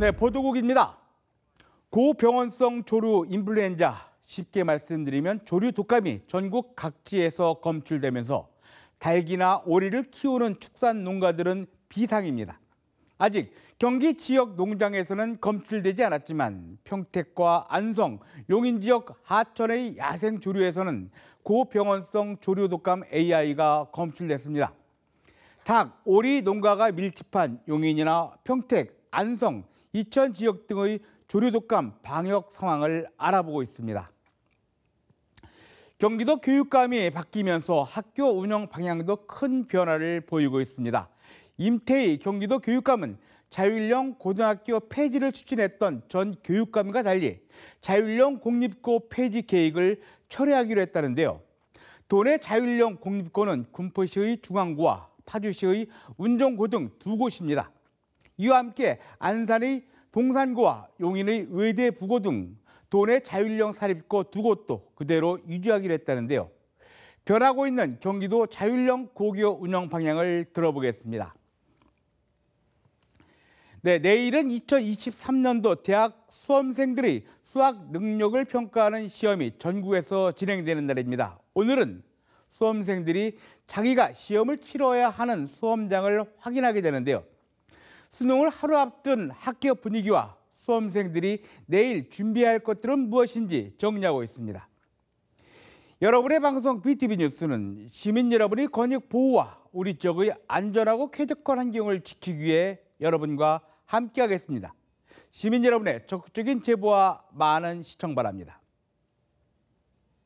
네, 보도국입니다. 고병원성 조류 인플루엔자, 쉽게 말씀드리면 조류 독감이 전국 각지에서 검출되면서 달기나 오리를 키우는 축산 농가들은 비상입니다. 아직 경기 지역 농장에서는 검출되지 않았지만 평택과 안성, 용인 지역 하천의 야생 조류에서는 고병원성 조류 독감 AI가 검출됐습니다. 닭, 오리 농가가 밀집한 용인이나 평택, 안성, 이천 지역 등의 조류독감 방역 상황을 알아보고 있습니다. 경기도 교육감이 바뀌면서 학교 운영 방향도 큰 변화를 보이고 있습니다. 임태희 경기도 교육감은 자율형 고등학교 폐지를 추진했던 전 교육감과 달리 자율형 공립고 폐지 계획을 철회하기로 했다는데요. 도내 자율형 공립고는 군포시의 중앙고와 파주시의 운정고 등 두 곳입니다. 이와 함께 안산의 동산고와 용인의 의대 부고 등 도내 자율형 사립고 두 곳도 그대로 유지하기로 했다는데요. 변하고 있는 경기도 자율형 고교 운영 방향을 들어보겠습니다. 네, 내일은 2023년도 대학 수험생들의 수학 능력을 평가하는 시험이 전국에서 진행되는 날입니다. 오늘은 수험생들이 자기가 시험을 치러야 하는 수험장을 확인하게 되는데요. 수능을 하루 앞둔 학교 분위기와 수험생들이 내일 준비할 것들은 무엇인지 정리하고 있습니다. 여러분의 방송 BTV 뉴스는 시민 여러분이 권익 보호와 우리 지역의 안전하고 쾌적한 환경을 지키기 위해 여러분과 함께하겠습니다. 시민 여러분의 적극적인 제보와 많은 시청 바랍니다.